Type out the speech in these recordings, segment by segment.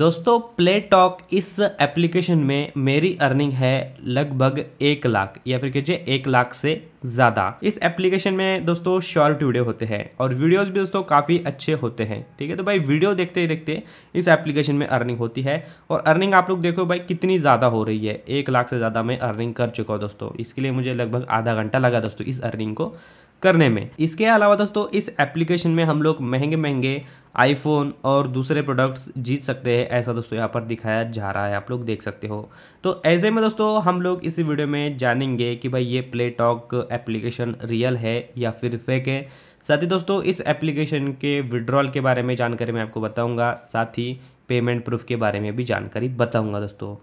दोस्तों play talk इस application में मेरी अर्निंग है लगभग एक लाख या फिर कीजिए एक लाख से ज़्यादा इस एप्लीकेशन में दोस्तों शॉर्ट वीडियो होते हैं और वीडियोस भी दोस्तों काफ़ी अच्छे होते हैं ठीक है तो भाई वीडियो देखते ही देखते इस एप्लीकेशन में अर्निंग होती है और अर्निंग आप लोग देखो भाई कितनी ज़्यादा हो रही है एक लाख से ज़्यादा मैं अर्निंग कर चुका हूँ दोस्तों इसके लिए मुझे लगभग आधा घंटा लगा दोस्तों इस अर्निंग को करने में इसके अलावा दोस्तों इस एप्लीकेशन में हम लोग महंगे महंगे आईफोन और दूसरे प्रोडक्ट्स जीत सकते हैं ऐसा दोस्तों यहाँ पर दिखाया जा रहा है आप लोग देख सकते हो तो ऐसे में दोस्तों हम लोग इस वीडियो में जानेंगे कि भाई ये प्ले टॉक एप्लीकेशन रियल है या फिर फेक है साथ ही दोस्तों इस एप्लीकेशन के विड्रॉल के बारे में जानकारी मैं आपको बताऊँगा साथ ही पेमेंट प्रूफ के बारे में भी जानकारी बताऊँगा दोस्तों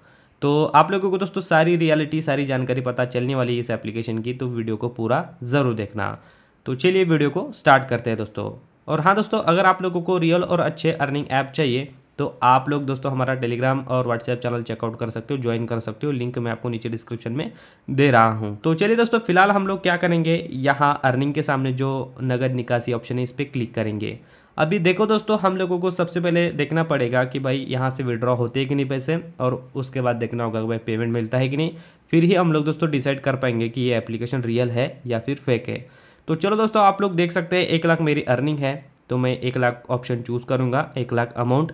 तो आप लोगों को दोस्तों सारी रियलिटी सारी जानकारी पता चलने वाली है इस एप्लीकेशन की तो वीडियो को पूरा ज़रूर देखना तो चलिए वीडियो को स्टार्ट करते हैं दोस्तों और हाँ दोस्तों अगर आप लोगों को रियल और अच्छे अर्निंग ऐप चाहिए तो आप लोग दोस्तों हमारा टेलीग्राम और व्हाट्सएप चैनल चेकआउट कर सकते हो ज्वाइन कर सकते हो लिंक मैं आपको नीचे डिस्क्रिप्शन में दे रहा हूँ तो चलिए दोस्तों फिलहाल हम लोग क्या करेंगे यहाँ अर्निंग के सामने जो नगद निकासी ऑप्शन है इस पर क्लिक करेंगे अभी देखो दोस्तों हम लोगों को सबसे पहले देखना पड़ेगा कि भाई यहाँ से विड्रॉ होते हैं कि नहीं पैसे और उसके बाद देखना होगा कि भाई पेमेंट मिलता है कि नहीं फिर ही हम लोग दोस्तों डिसाइड कर पाएंगे कि ये एप्लीकेशन रियल है या फिर फेक है तो चलो दोस्तों आप लोग देख सकते हैं एक लाख मेरी अर्निंग है तो मैं एक लाख ऑप्शन चूज़ करूँगा एक लाख अमाउंट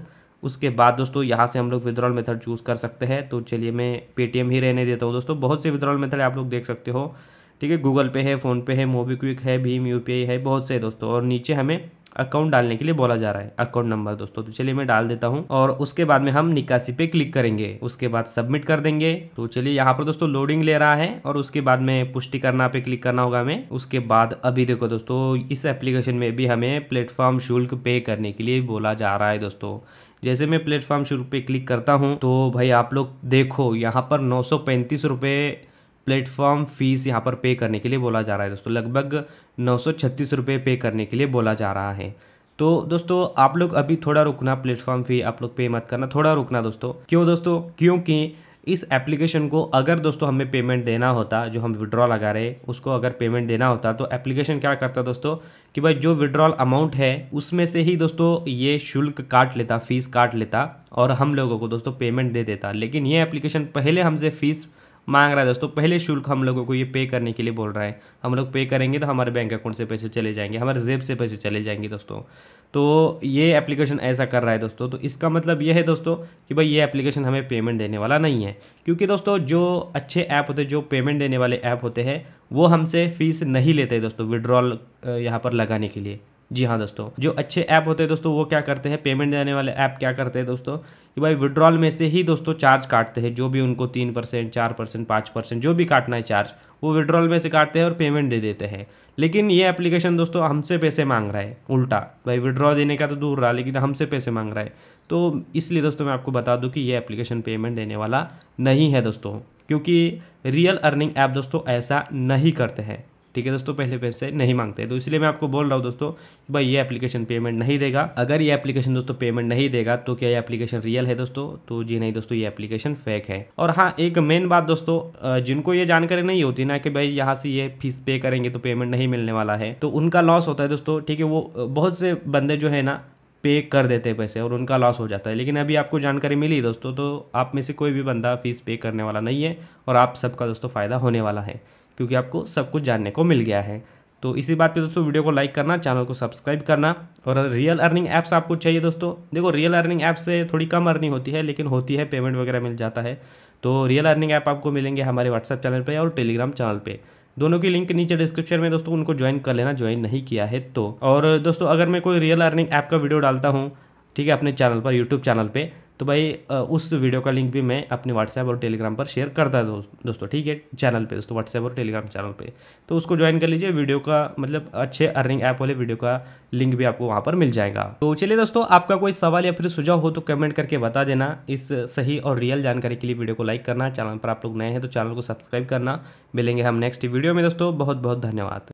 उसके बाद दोस्तों यहाँ से हम लोग विद्रॉल मेथड चूज़ कर सकते हैं तो चलिए मैं पेटीएम ही रहने देता हूँ दोस्तों बहुत से विद्रॉल मेथड आप लोग देख सकते हो ठीक है गूगल पे है फ़ोनपे है मोबीक्विक है भीम यू है बहुत से दोस्तों और नीचे हमें अकाउंट डालने के लिए बोला जा रहा है अकाउंट नंबर दोस्तों तो चलिए मैं डाल देता हूँ और उसके बाद में हम निकासी पे क्लिक करेंगे उसके बाद सबमिट कर देंगे तो चलिए यहाँ पर दोस्तों लोडिंग ले रहा है और उसके बाद में पुष्टि करना पे क्लिक करना होगा हमें उसके बाद अभी देखो दोस्तों इस एप्लीकेशन में भी हमें प्लेटफॉर्म शुल्क पे करने के लिए बोला जा रहा है दोस्तों जैसे मैं प्लेटफॉर्म शुल्क पे क्लिक करता हूँ तो भाई आप लोग देखो यहाँ पर नौ सौ पैंतीस रुपये प्लेटफॉर्म फ़ीस यहाँ पर पे करने के लिए बोला जा रहा है दोस्तों लगभग नौ सौ छत्तीस रुपये पे करने के लिए बोला जा रहा है तो दोस्तों आप लोग अभी थोड़ा रुकना प्लेटफॉर्म फ़ी आप लोग पे मत करना थोड़ा रुकना दोस्तों क्यों दोस्तों क्योंकि इस एप्लीकेशन को अगर दोस्तों हमें पेमेंट देना होता जो हम विड्रॉ लगा रहे उसको अगर पेमेंट देना होता तो एप्लीकेशन क्या करता दोस्तों कि भाई जो विड्रॉल अमाउंट है उसमें से ही दोस्तों ये शुल्क काट लेता फीस काट लेता और हम लोगों को दोस्तों पेमेंट दे देता लेकिन ये एप्लीकेशन पहले हमसे फ़ीस मांग रहा है दोस्तों पहले शुल्क हम लोगों को ये पे करने के लिए बोल रहा है हम लोग पे करेंगे तो हमारे बैंक अकाउंट से पैसे चले जाएंगे हमारे जेब से पैसे चले जाएंगे दोस्तों तो ये एप्लीकेशन ऐसा कर रहा है दोस्तों तो इसका मतलब ये है दोस्तों कि भाई ये एप्लीकेशन हमें पेमेंट देने वाला नहीं है क्योंकि दोस्तों जो अच्छे ऐप होते हैं जो पेमेंट देने वाले ऐप होते हैं वो हमसे फ़ीस नहीं लेते दोस्तों विड्रॉल यहाँ पर लगाने के लिए जी हाँ दोस्तों जो अच्छे ऐप होते हैं दोस्तों वो क्या करते हैं पेमेंट देने वाले ऐप क्या करते हैं दोस्तों कि भाई विड्रॉल में से ही दोस्तों चार्ज काटते हैं जो भी उनको तीन परसेंट चार परसेंट पाँच परसेंट जो भी काटना है चार्ज वो विड्रॉल में से काटते हैं और पेमेंट दे देते हैं लेकिन ये एप्लीकेशन दोस्तों हमसे पैसे मांग रहा है उल्टा भाई विड्रॉ देने का तो दूर रहा लेकिन हमसे पैसे मांग रहा है तो इसलिए दोस्तों मैं आपको बता दूँ कि ये एप्लीकेशन पेमेंट देने वाला नहीं है दोस्तों क्योंकि रियल अर्निंग ऐप दोस्तों ऐसा नहीं करते हैं ठीक है दोस्तों पहले पैसे नहीं मांगते तो इसलिए मैं आपको बोल रहा हूँ दोस्तों कि भाई ये एप्लीकेशन पेमेंट नहीं देगा अगर ये एप्लीकेशन दोस्तों पेमेंट नहीं देगा तो क्या ये एप्लीकेशन रियल है दोस्तों तो जी नहीं दोस्तों ये एप्लीकेशन फेक है और हाँ एक मेन बात दोस्तों जिनको ये जानकारी नहीं होती ना कि भाई यहाँ से ये फीस पे करेंगे तो पेमेंट नहीं मिलने वाला है तो उनका लॉस होता है दोस्तों ठीक है वो बहुत से बंदे जो है ना पे कर देते हैं पैसे और उनका लॉस हो जाता है लेकिन अभी आपको जानकारी मिली दोस्तों तो आप में से कोई भी बंदा फीस पे करने वाला नहीं है और आप सबका दोस्तों फ़ायदा होने वाला है क्योंकि आपको सब कुछ जानने को मिल गया है तो इसी बात पे दोस्तों वीडियो को लाइक करना चैनल को सब्सक्राइब करना और रियल अर्निंग ऐप्स आपको चाहिए दोस्तों देखो रियल अर्निंग ऐप से थोड़ी कम अर्निंग होती है लेकिन होती है पेमेंट वगैरह मिल जाता है तो रियल अर्निंग ऐप आपको मिलेंगे हमारे व्हाट्सअप चैनल पर और टेलीग्राम चैनल पर दोनों की लिंक नीचे डिस्क्रिप्शन में दोस्तों उनको ज्वाइन कर लेना ज्वाइन नहीं किया है तो और दोस्तों अगर मैं कोई रियल अर्निंग ऐप का वीडियो डालता हूँ ठीक है अपने चैनल पर यूट्यूब चैनल पर तो भाई उस वीडियो का लिंक भी मैं अपने व्हाट्सएप और टेलीग्राम पर शेयर करता है दोस्तों ठीक है चैनल पे दोस्तों व्हाट्सएप और टेलीग्राम चैनल पे तो उसको ज्वाइन कर लीजिए वीडियो का मतलब अच्छे अर्निंग ऐप वाले वीडियो का लिंक भी आपको वहाँ पर मिल जाएगा तो चलिए दोस्तों आपका कोई सवाल या फिर सुझाव हो तो कमेंट करके बता देना इस सही और रियल जानकारी के लिए वीडियो को लाइक करना चैनल पर आप लोग नए हैं तो चैनल को सब्सक्राइब करना मिलेंगे हम नेक्स्ट वीडियो में दोस्तों बहुत बहुत धन्यवाद